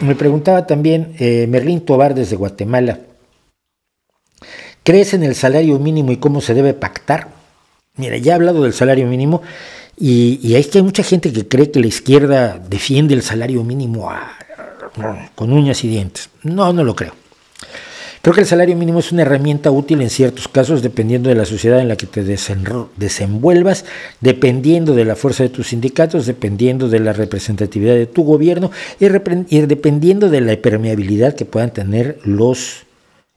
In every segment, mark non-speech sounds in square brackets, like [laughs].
Me preguntaba también eh, Merlín Tobar desde Guatemala. ¿Crees en el salario mínimo y cómo se debe pactar? Mira, ya he hablado del salario mínimo y, es que hay mucha gente que cree que la izquierda defiende el salario mínimo con uñas y dientes. No, no lo creo. Creo que el salario mínimo es una herramienta útil en ciertos casos, dependiendo de la sociedad en la que te desenvuelvas, dependiendo de la fuerza de tus sindicatos, dependiendo de la representatividad de tu gobierno y, dependiendo de la permeabilidad que puedan tener los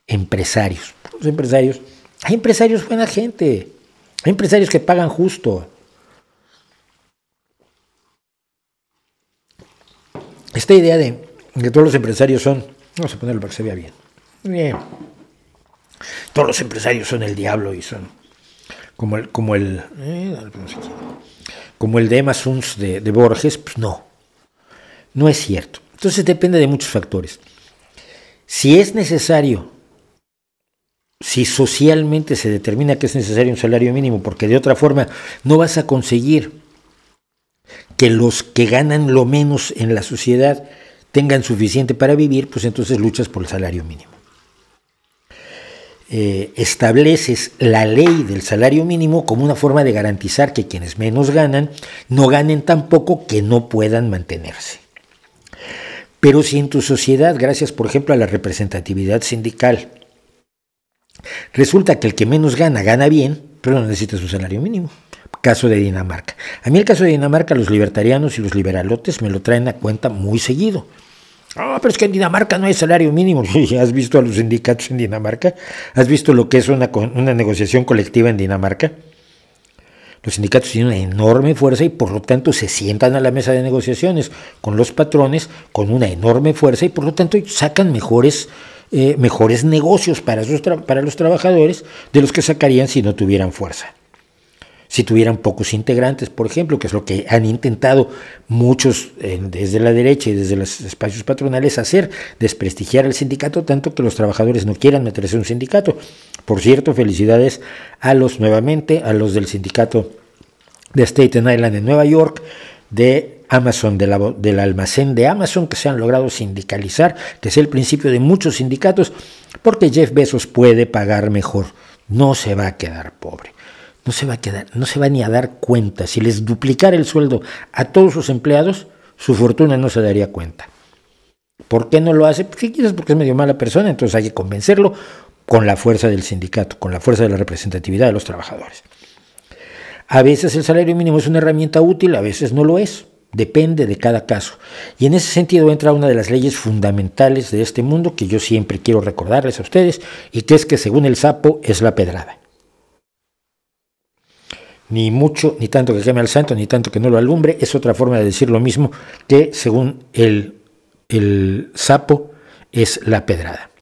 empresarios. Los empresarios. Hay empresarios buena gente. Hay empresarios que pagan justo. Esta idea de que todos los empresarios son, vamos a ponerlo para que se vea bien eh, todos los empresarios son el diablo y son como el, como el, eh, como el de, de Borges, pues no, no es cierto. Entonces depende de muchos factores. Si es necesario, si socialmente se determina que es necesario un salario mínimo, porque de otra forma no vas a conseguir que los que ganan lo menos en la sociedad tengan suficiente para vivir, pues entonces luchas por el salario mínimo. Eh, estableces la ley del salario mínimo como una forma de garantizar que quienes menos ganan no ganen tan poco que no puedan mantenerse. Pero si en tu sociedad, gracias por ejemplo a la representatividad sindical, resulta que el que menos gana gana bien, pero no necesita su salario mínimo. Caso de Dinamarca. A mí el caso de Dinamarca, los libertarianos y los liberalotes me lo traen a cuenta muy seguido. Ah, pero es que en Dinamarca no hay salario mínimo. [laughs] ¿Has visto a los sindicatos en Dinamarca? ¿Has visto lo que es una, una negociación colectiva en Dinamarca? Los sindicatos tienen una enorme fuerza y por lo tanto se sientan a la mesa de negociaciones con los patrones con una enorme fuerza y por lo tanto sacan mejores, eh, mejores negocios para, sus para los trabajadores de los que sacarían si no tuvieran fuerza si tuvieran pocos integrantes, por ejemplo, que es lo que han intentado muchos eh, desde la derecha y desde los espacios patronales hacer, desprestigiar al sindicato, tanto que los trabajadores no quieran meterse en un sindicato. Por cierto, felicidades a los nuevamente, a los del sindicato de Staten Island en Nueva York, de Amazon, del almacén de Amazon, que se han logrado sindicalizar, que es el principio de muchos sindicatos, porque Jeff Bezos puede pagar mejor, no se va a quedar pobre no se va a quedar, no se va ni a dar cuenta. Si les duplicara el sueldo a todos sus empleados, su fortuna no se daría cuenta. ¿Por qué no lo hace? Porque pues, quizás porque es medio mala persona, entonces hay que convencerlo con la fuerza del sindicato, con la fuerza de la representatividad de los trabajadores. A veces el salario mínimo es una herramienta útil, a veces no lo es. Depende de cada caso. Y en ese sentido entra una de las leyes fundamentales de este mundo que yo siempre quiero recordarles a ustedes y que es que según el sapo es la pedrada ni mucho, ni tanto que queme al santo, ni tanto que no lo alumbre, es otra forma de decir lo mismo que según el, el sapo es la pedrada.